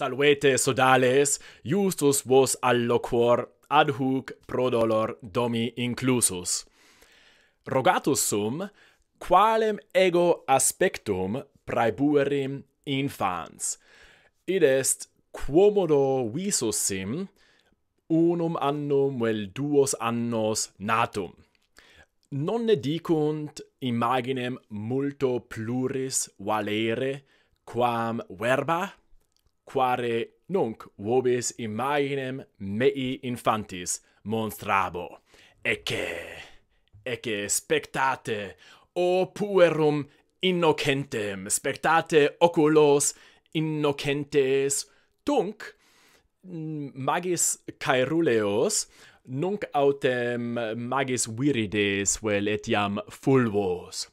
Salvete sodales, justus vos allocuor ad hoc pro dolor domi inclusus. Rogatus sum, qualem ego aspectum praebuerim infans. Id est quomodo visus sim unum annum vel duos annos natum. Non ne dicunt imaginem multo pluris valere quam verba quare nunc vobis imaginem mei infantis monstrabo. Ecce, ecce spectate, o puerum innocentem, spectate oculos innocentes, tunc mm, magis caeruleos, nunc autem magis virides vel etiam fulvos.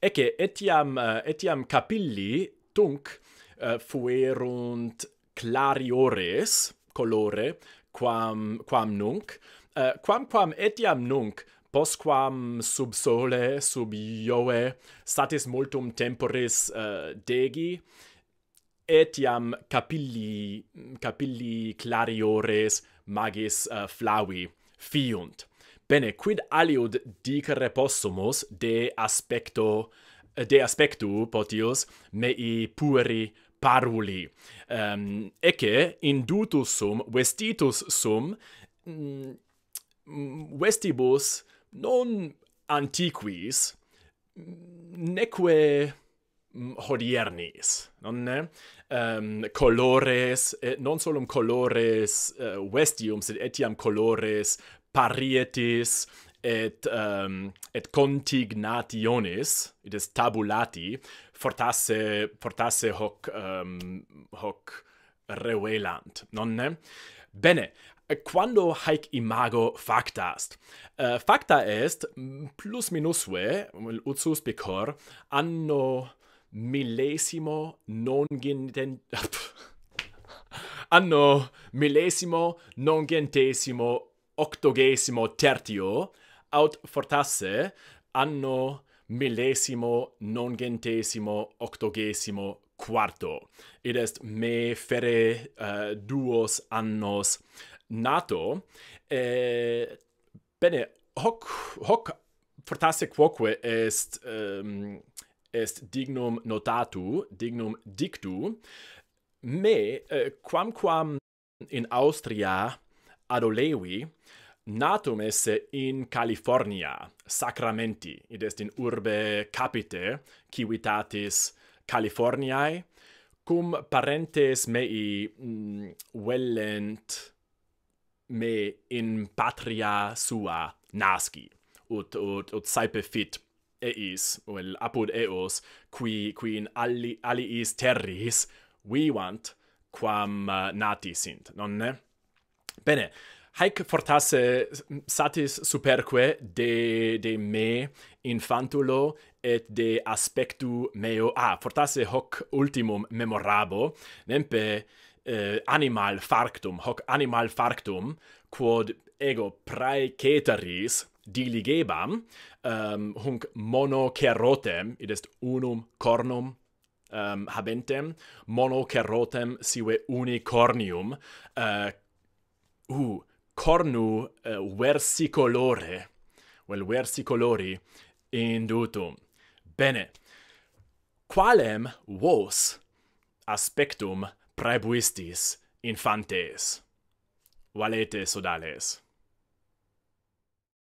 Ecce, etiam, etiam capilli, tunc, uh, fuerunt clariores colore quam quam nunc uh, quam quam etiam nunc posquam sub sole sub joe, satis multum temporis uh, degi etiam capilli capilli clariores magis uh, flavi fiunt bene quid aliud dicere possumus de aspecto de aspectu potius mei pueri paruli. Um, ehm, ecce, indutus sum, vestitus sum, mm, mm, vestibus non antiquis, mm, neque hodiernis, nonne? Um, ehm, colores, et non solum colores uh, vestium, sed etiam colores parietis, et um, et contignationis id est tabulati fortasse fortasse hoc um, hoc revelant nonne bene quando haec imago facta est uh, facta est plus minus ve utsus picor anno millesimo non anno millesimo non gentesimo octogesimo tertio aut fortasse anno millesimo nongentesimo octogesimo quarto. Id est me fere uh, duos annos nato. E, eh, bene, hoc, hoc fortasse quoque est, um, est dignum notatu, dignum dictu, me, uh, eh, quamquam in Austria adolevi, natum esse in California, Sacramenti, id est in urbe capite, civitatis Californiae, cum parentes mei vellent mm, me in patria sua nasci, ut, ut, ut saipe fit eis, vel apud eos, qui, qui in ali, aliis terris vivant quam uh, nati sint, nonne? Bene, haec fortasse satis superque de de me infantulo et de aspectu meo a ah, fortasse hoc ultimum memorabo nempe eh, animal factum hoc animal factum quod ego praeceteris diligebam um, hunc mono cerotem id est unum cornum um, habentem mono cerotem sive unicornium eh, uh, uh cornu uh, versicolore, vel versicolori indutum. Bene, qualem vos aspectum praebuistis infantes? Valete sodales.